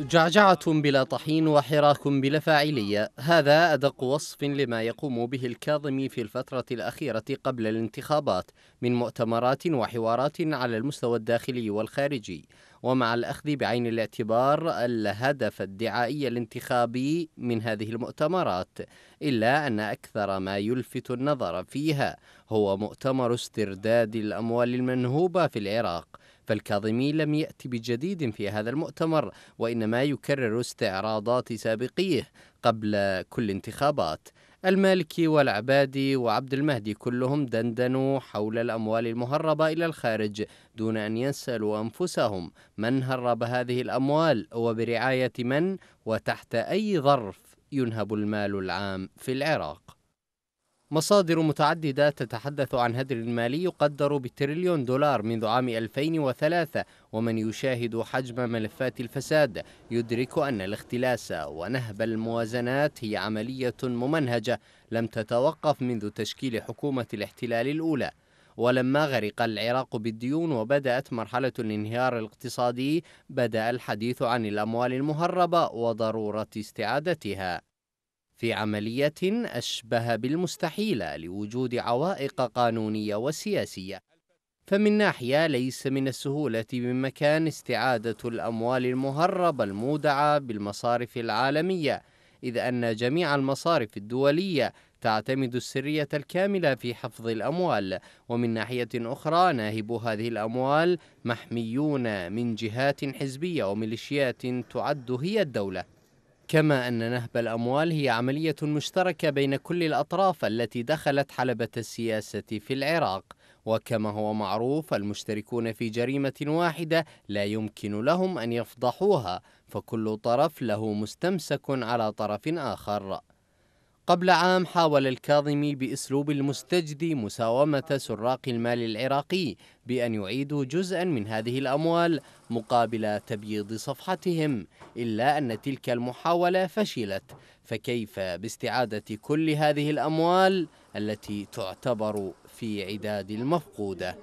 جعجعة بلا طحين وحراك بلا فاعلية هذا أدق وصف لما يقوم به الكاظمي في الفترة الأخيرة قبل الانتخابات من مؤتمرات وحوارات على المستوى الداخلي والخارجي ومع الأخذ بعين الاعتبار الهدف الدعائي الانتخابي من هذه المؤتمرات إلا أن أكثر ما يلفت النظر فيها هو مؤتمر استرداد الأموال المنهوبة في العراق فالكاظمي لم يأتي بجديد في هذا المؤتمر وإنما يكرر استعراضات سابقيه قبل كل انتخابات المالكي والعبادي وعبد المهدي كلهم دندنوا حول الأموال المهربة إلى الخارج دون أن يسألوا أنفسهم من هرب هذه الأموال وبرعاية من وتحت أي ظرف ينهب المال العام في العراق مصادر متعددة تتحدث عن هدر مالي يقدر بتريليون دولار منذ عام 2003 ومن يشاهد حجم ملفات الفساد يدرك أن الاختلاس ونهب الموازنات هي عملية ممنهجة لم تتوقف منذ تشكيل حكومة الاحتلال الأولى ولما غرق العراق بالديون وبدأت مرحلة الانهيار الاقتصادي بدأ الحديث عن الأموال المهربة وضرورة استعادتها في عملية أشبه بالمستحيلة لوجود عوائق قانونية وسياسية فمن ناحية ليس من السهولة بمكان استعادة الأموال المهربة المودعة بالمصارف العالمية إذ أن جميع المصارف الدولية تعتمد السرية الكاملة في حفظ الأموال ومن ناحية أخرى ناهب هذه الأموال محميون من جهات حزبية وميليشيات تعد هي الدولة كما أن نهب الأموال هي عملية مشتركة بين كل الأطراف التي دخلت حلبة السياسة في العراق وكما هو معروف المشتركون في جريمة واحدة لا يمكن لهم أن يفضحوها فكل طرف له مستمسك على طرف آخر قبل عام حاول الكاظمي باسلوب المستجدي مساومه سراق المال العراقي بان يعيدوا جزءا من هذه الاموال مقابل تبييض صفحتهم الا ان تلك المحاوله فشلت فكيف باستعاده كل هذه الاموال التي تعتبر في عداد المفقوده